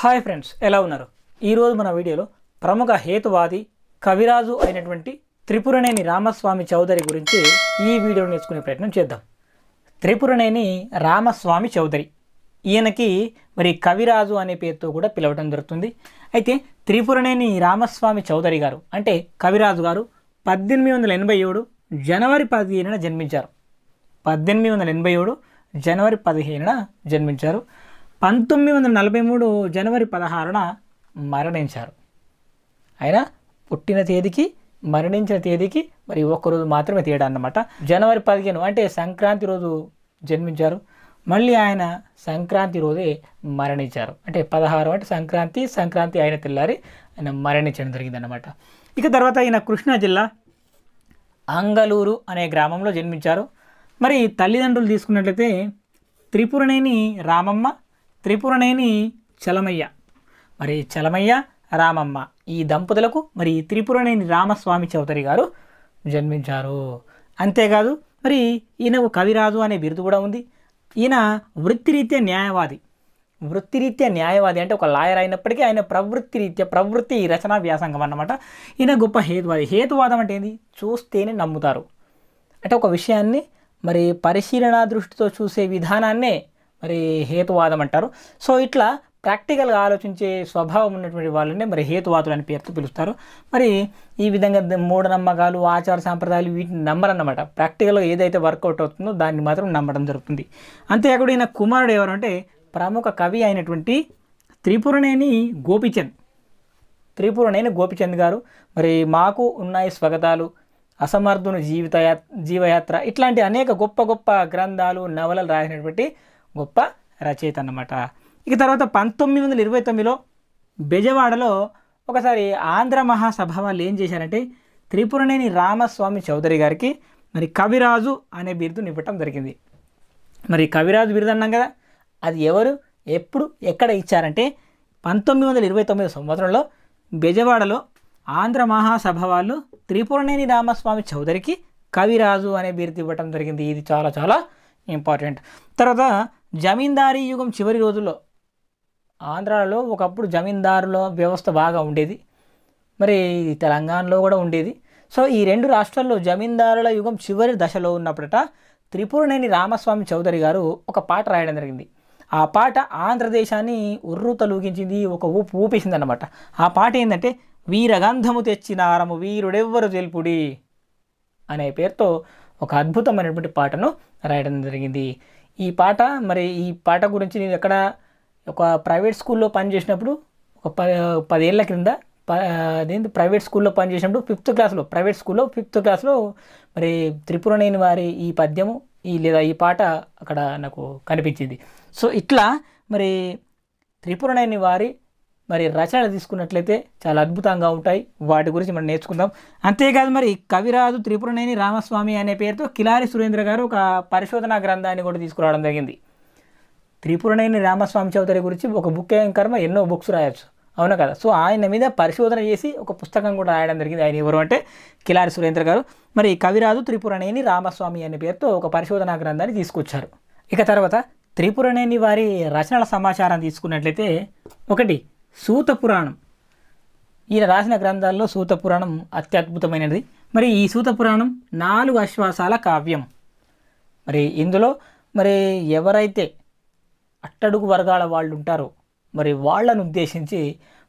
hi friends ఎలా ఉన్నారు ఈరోజు మన వీడియోలో ప్రముఖ హేతువాది కవిరాజు అయినటువంటి త్రిపురనేని రామస్వామి చౌదరి గురించి ఈ వీడియోను నేర్చుకునే ప్రయత్నం చేద్దాం త్రిపురనేని రామస్వామి చౌదరి ఈయనకి మరి కవిరాజు అనే పేరుతో కూడా పిలవడం జరుగుతుంది అయితే త్రిపురనేని రామస్వామి చౌదరి గారు అంటే కవిరాజు గారు పద్దెనిమిది వందల ఎనభై ఏడు జనవరి పదిహేనున జన్మించారు పద్దెనిమిది వందల ఎనభై ఏడు జనవరి పదిహేనున జన్మించారు పంతొమ్మిది వందల నలభై మూడు జనవరి పదహారున మరణించారు ఆయన పుట్టిన తేదీకి మరణించిన తేదీకి మరి ఒక్కరోజు మాత్రమే తేడా అన్నమాట జనవరి పదిహేను అంటే సంక్రాంతి రోజు జన్మించారు మళ్ళీ ఆయన సంక్రాంతి రోజే మరణించారు అంటే పదహారు అంటే సంక్రాంతి సంక్రాంతి ఆయన తెల్లారి ఆయన మరణించడం జరిగిందన్నమాట ఇక తర్వాత ఆయన కృష్ణా జిల్లా అంగలూరు అనే గ్రామంలో జన్మించారు మరి తల్లిదండ్రులు తీసుకున్నట్లయితే త్రిపురనేని రామమ్మ త్రిపురనేని చలమయ్య మరి చలమయ్య రామమ్మ ఈ దంపతులకు మరి త్రిపురనేని రామస్వామి చౌదరి గారు జన్మించారు అంతేకాదు మరి ఈయనకు కవిరాజు అనే బిరుదు కూడా ఉంది ఈయన వృత్తిరీత్యా న్యాయవాది వృత్తిరీత్యా న్యాయవాది అంటే ఒక లాయర్ అయినప్పటికీ ఆయన ప్రవృత్తి రీత్యా ప్రవృత్తి రచనా వ్యాసంగం అన్నమాట ఈయన గొప్ప హేతువాది హేతువాదం అంటే ఏంటి చూస్తేనే నమ్ముతారు అంటే ఒక విషయాన్ని మరి పరిశీలనా దృష్టితో చూసే విధానాన్నే మరి హేతువాదం అంటారు సో ఇట్లా ప్రాక్టికల్గా ఆలోచించే స్వభావం ఉన్నటువంటి వాళ్ళనే మరి హేతువాదులు అని పేరుతో పిలుస్తారు మరి ఈ విధంగా మూఢనమ్మకాలు ఆచార సాంప్రదాయాలు వీటిని నమ్మరన్నమాట ప్రాక్టికల్గా ఏదైతే వర్కౌట్ అవుతుందో దాన్ని మాత్రం నమ్మడం జరుగుతుంది అంతేకాకుండా ఈయన కుమారుడు ఎవరంటే ప్రముఖ కవి అయినటువంటి త్రిపురనేని గోపిచంద్ త్రిపురనేని గోపిచంద్ గారు మరి మాకు ఉన్నాయి స్వగతాలు అసమర్థుని జీవిత జీవయాత్ర ఇట్లాంటి అనేక గొప్ప గొప్ప గ్రంథాలు నవలలు రాసినటువంటి గొప్ప రచయిత అన్నమాట ఇక తర్వాత పంతొమ్మిది వందల ఇరవై తొమ్మిదిలో బెజవాడలో ఒకసారి ఆంధ్ర మహాసభ వాళ్ళు ఏం చేశారంటే త్రిపురనేని రామస్వామి చౌదరి గారికి మరి కవిరాజు అనే బిరుదును ఇవ్వటం జరిగింది మరి కవిరాజు బిరుదు అన్నాం కదా అది ఎవరు ఎప్పుడు ఎక్కడ ఇచ్చారంటే పంతొమ్మిది వందల ఇరవై తొమ్మిది సంవత్సరంలో బెజవాడలో ఆంధ్ర మహాసభ వాళ్ళు త్రిపురనేని రామస్వామి చౌదరికి కవిరాజు అనే బిరుదు ఇవ్వటం జరిగింది ఇది చాలా చాలా ఇంపార్టెంట్ తర్వాత జమీందారీ యుగం చివరి రోజుల్లో ఆంధ్రాలో ఒకప్పుడు జమీందారుల వ్యవస్థ బాగా ఉండేది మరి తెలంగాణలో కూడా ఉండేది సో ఈ రెండు రాష్ట్రాల్లో జమీందారుల యుగం చివరి దశలో ఉన్నప్పుడట త్రిపురనేని రామస్వామి చౌదరి గారు ఒక పాట రాయడం జరిగింది ఆ పాట ఆంధ్రదేశాన్ని ఉర్రు లూగించింది ఒక ఊపు ఊపేసింది ఆ పాట ఏంటంటే వీరగంధము తెచ్చినారము వీరుడెవ్వరు తెలుపుడి అనే పేరుతో ఒక అద్భుతమైనటువంటి పాటను రాయడం జరిగింది ఈ పాట మరి ఈ పాట గురించి నేను ఎక్కడ ఒక ప్రైవేట్ స్కూల్లో పనిచేసినప్పుడు ఒక ప పదేళ్ల క్రింద అదేంటి ప్రైవేట్ స్కూల్లో పనిచేసినప్పుడు ఫిఫ్త్ క్లాస్లో ప్రైవేట్ స్కూల్లో ఫిఫ్త్ క్లాస్లో మరి త్రిపురనేని వారి ఈ పద్యము ఈ లేదా ఈ పాట అక్కడ నాకు కనిపించింది సో ఇట్లా మరి త్రిపురనేని వారి మరి రచనలు తీసుకున్నట్లయితే చాలా అద్భుతంగా ఉంటాయి వాటి గురించి మనం నేర్చుకుందాం అంతేకాదు మరి కవిరాజు త్రిపురనేని రామస్వామి అనే పేరుతో కిలారి సురేంద్ర గారు ఒక పరిశోధనా గ్రంథాన్ని కూడా తీసుకురావడం జరిగింది త్రిపురనేని రామస్వామి చౌదరి గురించి ఒక బుక్ ఏం కర్మ ఎన్నో బుక్స్ రాయొచ్చు అవునా కదా సో ఆయన మీద పరిశోధన చేసి ఒక పుస్తకం కూడా రాయడం జరిగింది ఆయన ఎవరు అంటే కిలారి సురేంద్ర గారు మరి కవిరాజు త్రిపురనేని రామస్వామి అనే పేరుతో ఒక పరిశోధనా గ్రంథాన్ని తీసుకొచ్చారు ఇక తర్వాత త్రిపురనేని వారి రచనల సమాచారం తీసుకున్నట్లయితే ఒకటి సూత పురాణం ఈయన రాసిన గ్రంథాల్లో సూత పురాణం అత్యద్భుతమైనది మరి ఈ సూత పురాణం నాలుగు అశ్వాసాల కావ్యం మరి ఇందులో మరి ఎవరైతే అట్టడుగు వర్గాల వాళ్ళు ఉంటారో మరి వాళ్ళను ఉద్దేశించి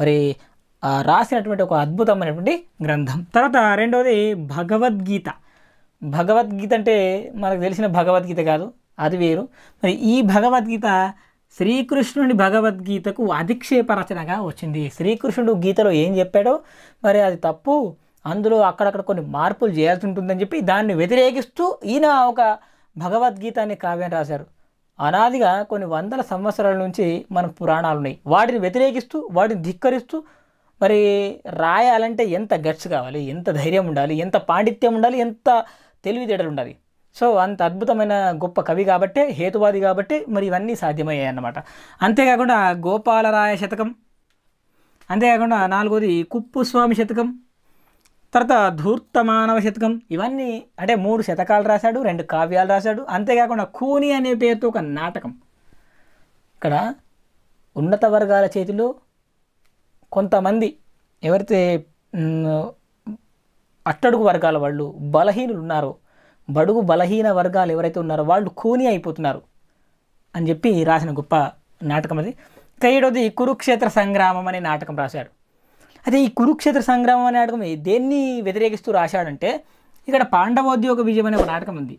మరి రాసినటువంటి ఒక అద్భుతమైనటువంటి గ్రంథం తర్వాత రెండవది భగవద్గీత భగవద్గీత అంటే మనకు తెలిసిన భగవద్గీత కాదు అది వేరు మరి ఈ భగవద్గీత శ్రీకృష్ణుని భగవద్గీతకు అధిక్షేప రచనగా వచ్చింది శ్రీకృష్ణుడు గీతలో ఏం చెప్పాడో మరి అది తప్పు అందులో అక్కడక్కడ కొన్ని మార్పులు చేయాల్సి ఉంటుందని చెప్పి దాన్ని వ్యతిరేకిస్తూ ఈయన ఒక భగవద్గీతాన్ని కావ్యం రాశారు అనాదిగా కొన్ని వందల సంవత్సరాల నుంచి మన పురాణాలు ఉన్నాయి వాటిని వ్యతిరేకిస్తూ వాటిని ధిక్కరిస్తూ మరి రాయాలంటే ఎంత గట్స్ కావాలి ఎంత ధైర్యం ఉండాలి ఎంత పాండిత్యం ఉండాలి ఎంత తెలివితేటలు ఉండాలి సో అంత అద్భుతమైన గొప్ప కవి కాబట్టే హేతువాది కాబట్టి మరి ఇవన్నీ సాధ్యమయ్యాయి అన్నమాట అంతేకాకుండా గోపాలరాయ శతకం అంతేకాకుండా నాలుగోది కుప్పుస్వామి శతకం తర్వాత ధూర్తమానవ శతకం ఇవన్నీ అంటే మూడు శతకాలు రాశాడు రెండు కావ్యాలు రాశాడు అంతేకాకుండా కూని అనే పేరుతో ఒక నాటకం ఇక్కడ ఉన్నత వర్గాల చేతిలో కొంతమంది ఎవరైతే అట్టడుగు వర్గాల వాళ్ళు బలహీనులు ఉన్నారో బడుగు బలహీన వర్గాలు ఎవరైతే ఉన్నారో వాళ్ళు కూని అయిపోతున్నారు అని చెప్పి రాసిన గొప్ప నాటకం అది ఇక కురుక్షేత్ర సంగ్రామం అనే నాటకం రాశాడు అయితే ఈ కురుక్షేత్ర సంగ్రామం అనే నాటకం దేన్ని వ్యతిరేకిస్తూ రాశాడంటే ఇక్కడ పాండవోద్యోగ విజయం అనే ఒక నాటకం ఉంది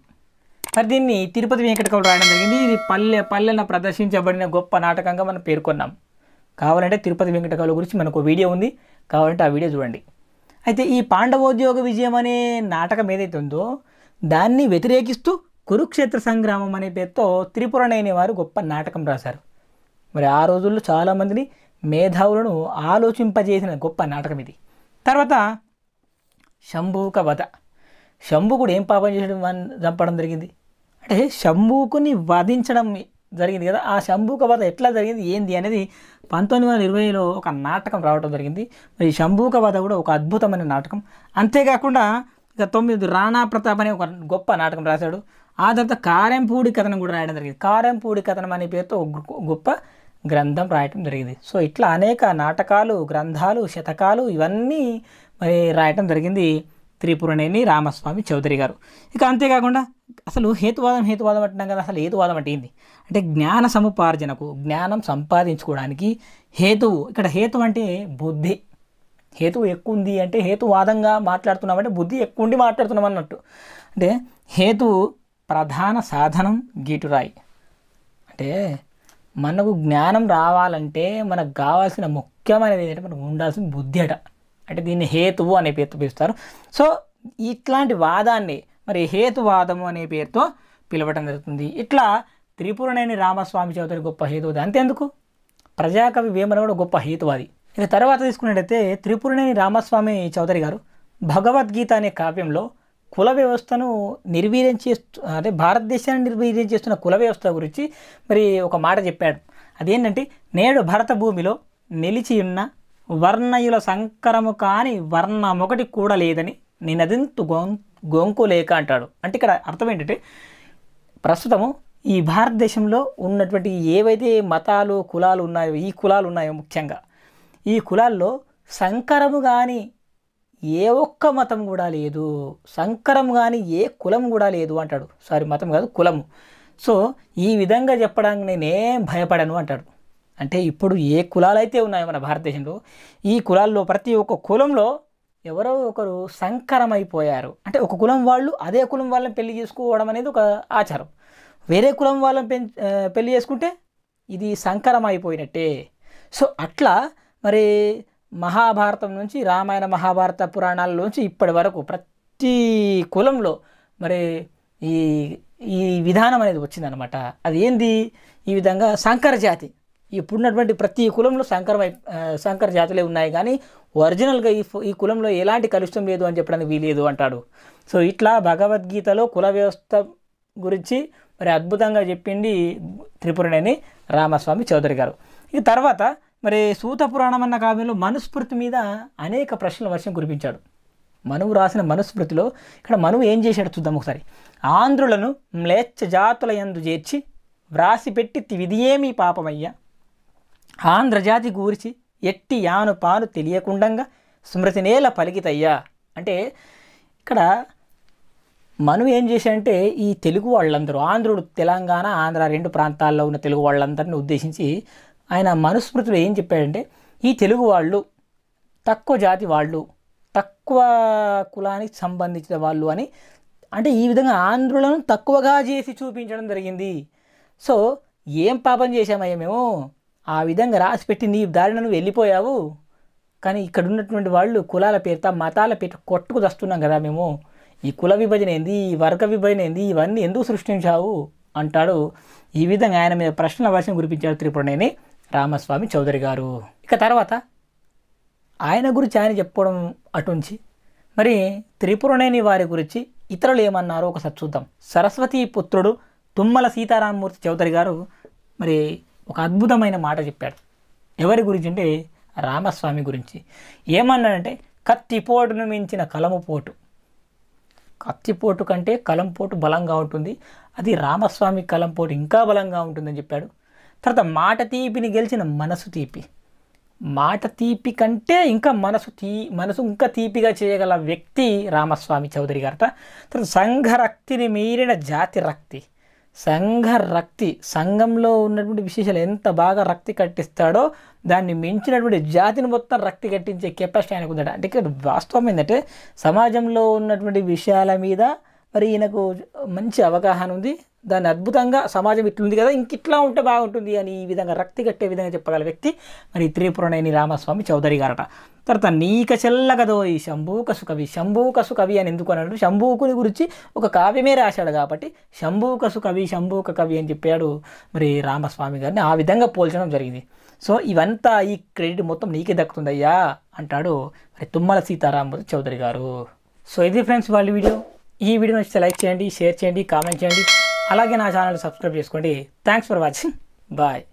మరి దీన్ని తిరుపతి వెంకటకవులు రాయడం జరిగింది ఇది పల్లె పల్లెన ప్రదర్శించబడిన గొప్ప నాటకంగా మనం పేర్కొన్నాం కావాలంటే తిరుపతి వెంకటకవుల గురించి మనకు వీడియో ఉంది కావాలంటే ఆ వీడియో చూడండి అయితే ఈ పాండవోద్యోగ విజయం అనే నాటకం ఏదైతే ఉందో దాన్ని వ్యతిరేకిస్తూ కురుక్షేత్ర సంగ్రామం అనే పేరుతో త్రిపురనేని వారు గొప్ప నాటకం రాశారు మరి ఆ రోజుల్లో చాలామందిని మేధావులను ఆలోచింపజేసిన గొప్ప నాటకం ఇది తర్వాత శంభూక వధ శంభుకుడు ఏం పాపం చేయడం చంపడం జరిగింది అంటే శంభుకుని వధించడం జరిగింది కదా ఆ శంభూక వధ ఎట్లా జరిగింది ఏంది అనేది పంతొమ్మిది వందల ఇరవైలో ఒక నాటకం రావడం జరిగింది మరి శంభూక వధ కూడా ఒక అద్భుతమైన నాటకం అంతేకాకుండా ఇక తొమ్మిది రాణా ప్రతాప్ అనే ఒక గొప్ప నాటకం రాశాడు ఆ తర్వాత కారెంపూడి కథనం కూడా రాయడం జరిగింది కారెంపూడి కథనం అనే పేరుతో గొప్ప గ్రంథం రాయటం జరిగింది సో ఇట్లా అనేక నాటకాలు గ్రంథాలు శతకాలు ఇవన్నీ మరి రాయటం జరిగింది త్రిపురనేని రామస్వామి చౌదరి గారు ఇక అంతేకాకుండా అసలు హేతువాదం హేతువాదం అంటున్నాం కదా అసలు హేతువాదం అంటే ఏంది అంటే జ్ఞాన సముపార్జనకు జ్ఞానం సంపాదించుకోవడానికి హేతువు ఇక్కడ హేతు అంటే బుద్ధి హేతు ఎక్కువ ఉంది అంటే హేతువాదంగా మాట్లాడుతున్నాం అంటే బుద్ధి ఎక్కువ ఉండి మాట్లాడుతున్నాం అన్నట్టు అంటే హేతు ప్రధాన సాధనం గీటురాయి అంటే మనకు జ్ఞానం రావాలంటే మనకు కావాల్సిన ముఖ్యమైనది ఏంటంటే మనకు ఉండాల్సిన బుద్ధి అట అంటే దీన్ని హేతువు అనే పేరుతో పిలుస్తారు సో ఇట్లాంటి వాదాన్ని మరి హేతువాదము అనే పేరుతో పిలవటం జరుగుతుంది ఇట్లా త్రిపురనేని రామస్వామి చౌదరి గొప్ప హేతువాది అంతేందుకు ప్రజాకవి వేమన కూడా గొప్ప హేతువాది ఇక తర్వాత తీసుకున్నట్టయితే త్రిపురనేని రామస్వామి చౌదరి గారు భగవద్గీత అనే కావ్యంలో కుల వ్యవస్థను నిర్వీర్యం చేస్తు అంటే భారతదేశాన్ని నిర్వీర్యం చేస్తున్న కుల వ్యవస్థ గురించి మరి ఒక మాట చెప్పాడు అదేంటంటే నేడు భరత భూమిలో నిలిచి ఉన్న వర్ణయుల సంకరము కాని వర్ణం ఒకటి కూడా లేదని నేనదెంతు గొం గొంకోలేక అంటాడు అంటే ఇక్కడ అర్థం ఏంటంటే ప్రస్తుతము ఈ భారతదేశంలో ఉన్నటువంటి ఏవైతే మతాలు కులాలు ఉన్నాయో ఈ కులాలు ఉన్నాయో ముఖ్యంగా ఈ కులాల్లో సంకరము కానీ ఏ ఒక్క మతం కూడా లేదు సంకరం కానీ ఏ కులం కూడా లేదు అంటాడు సారీ మతం కాదు కులము సో ఈ విధంగా చెప్పడానికి నేనేం భయపడను అంటాడు అంటే ఇప్పుడు ఏ కులాలైతే ఉన్నాయో మన భారతదేశంలో ఈ కులాల్లో ప్రతి ఒక్క కులంలో ఎవరో ఒకరు సంకరమైపోయారు అంటే ఒక కులం వాళ్ళు అదే కులం వాళ్ళని పెళ్లి చేసుకోవడం అనేది ఒక ఆచారం వేరే కులం వాళ్ళని పెళ్లి చేసుకుంటే ఇది సంకరం అయిపోయినట్టే సో అట్లా మరి మహాభారతం నుంచి రామాయణ మహాభారత పురాణాల్లోంచి ఇప్పటి వరకు ప్రతి కులంలో మరి ఈ ఈ విధానం అనేది వచ్చిందనమాట అది ఏంది ఈ విధంగా సంకర జాతి ఇప్పుడున్నటువంటి ప్రతి కులంలో సంకరమై సంకర జాతులే ఉన్నాయి కానీ ఒరిజినల్గా ఈ ఈ కులంలో ఎలాంటి కలుషితం లేదు అని చెప్పడానికి వీలేదు అంటాడు సో ఇట్లా భగవద్గీతలో కుల వ్యవస్థ గురించి మరి అద్భుతంగా చెప్పింది త్రిపురనేని రామస్వామి చౌదరి గారు ఈ తర్వాత మరి సూత పురాణం అన్న కావ్యంలో మనుస్మృతి మీద అనేక ప్రశ్నల వర్షం కురిపించాడు మనువు రాసిన మనుస్మృతిలో ఇక్కడ మనువు ఏం చేశాడు చూద్దాం ఒకసారి ఆంధ్రులను మ్లేచ్ఛ జాతుల యందు చేర్చి వ్రాసిపెట్టి విధియేమీ పాపమయ్యా ఆంధ్రజాతి గూర్చి ఎట్టి యాను పాను తెలియకుండంగా స్మృతి నేల పలికితయ్యా అంటే ఇక్కడ మనం ఏం చేశాడంటే ఈ తెలుగు వాళ్ళందరూ ఆంధ్రుడు తెలంగాణ ఆంధ్ర రెండు ప్రాంతాల్లో ఉన్న తెలుగు వాళ్ళందరిని ఉద్దేశించి ఆయన మనుస్మృతిలో ఏం చెప్పాడంటే ఈ తెలుగు వాళ్ళు తక్కువ జాతి వాళ్ళు తక్కువ కులానికి సంబంధించిన వాళ్ళు అని అంటే ఈ విధంగా ఆంధ్రులను తక్కువగా చేసి చూపించడం జరిగింది సో ఏం పాపం చేశామయ్యా మేము ఆ విధంగా రాసి పెట్టి నీ దారిన నువ్వు వెళ్ళిపోయావు కానీ ఇక్కడ ఉన్నటువంటి వాళ్ళు కులాల పేరుత మతాల పేరు కొట్టుకు తస్తున్నాం కదా మేము ఈ కుల విభజన ఏంది ఈ వర్గ విభజన ఏంది ఇవన్నీ ఎందుకు సృష్టించావు అంటాడు ఈ విధంగా ఆయన మీద ప్రశ్నల వర్షం కురిపించాడు త్రిపుణిని రామస్వామి చౌదరి గారు ఇక తర్వాత ఆయన గురించి ఆయన చెప్పుకోవడం అటుంచి మరి త్రిపురనేని వారి గురించి ఇతరులు ఏమన్నారో ఒకసారి చూద్దాం సరస్వతి పుత్రుడు తుమ్మల సీతారామమూర్తి చౌదరి గారు మరి ఒక అద్భుతమైన మాట చెప్పాడు ఎవరి గురించి అంటే రామస్వామి గురించి ఏమన్నాడంటే కత్తిపోటును మించిన కలము పోటు కత్తిపోటు కంటే కలంపోటు బలంగా ఉంటుంది అది రామస్వామి కలంపోటు ఇంకా బలంగా ఉంటుందని చెప్పాడు తర్వాత మాట తీపిని గెలిచిన మనసు తీపి మాట తీపి కంటే ఇంకా మనసు తీ మనసు ఇంకా తీపిగా చేయగల వ్యక్తి రామస్వామి చౌదరి గారట తర్వాత సంఘరక్తిని మీరిన జాతి రక్తి సంఘరక్తి సంఘంలో ఉన్నటువంటి విశేషాలు ఎంత బాగా రక్తి కట్టిస్తాడో దాన్ని మించినటువంటి జాతిని మొత్తం రక్తి కట్టించే కెపాసిటీ ఆయనకు ఉందట అంటే వాస్తవం ఏంటంటే సమాజంలో ఉన్నటువంటి విషయాల మీద మరి ఈయనకు మంచి అవగాహన ఉంది దాన్ని అద్భుతంగా సమాజం ఇట్లుంది కదా ఇంక ఇట్లా ఉంటే బాగుంటుంది అని ఈ విధంగా రక్తి కట్టే విధంగా చెప్పగల వ్యక్తి మరి త్రిపురనేని రామస్వామి చౌదరి గారట తర్వాత నీక ఈ శంభూక సుకవి శంభూక సుకవి అని ఎందుకు అన్నాడు శంభూకుని గురించి ఒక కావ్యమే రాశాడు కాబట్టి శంభూక సుకవి శంభూక కవి అని చెప్పాడు మరి రామస్వామి గారిని ఆ విధంగా పోల్చడం జరిగింది సో ఇవంతా ఈ క్రెడిట్ మొత్తం నీకే దక్కుతుందయ్యా అంటాడు మరి తుమ్మల సీతారామూర్తి చౌదరి గారు సో ఇది ఫ్రెండ్స్ వాళ్ళ వీడియో ఈ వీడియో నచ్చితే లైక్ చేయండి షేర్ చేయండి కామెంట్ చేయండి అలాగే నా ఛానల్ సబ్స్క్రైబ్ చేసుకోండి థ్యాంక్స్ ఫర్ వాచింగ్ బాయ్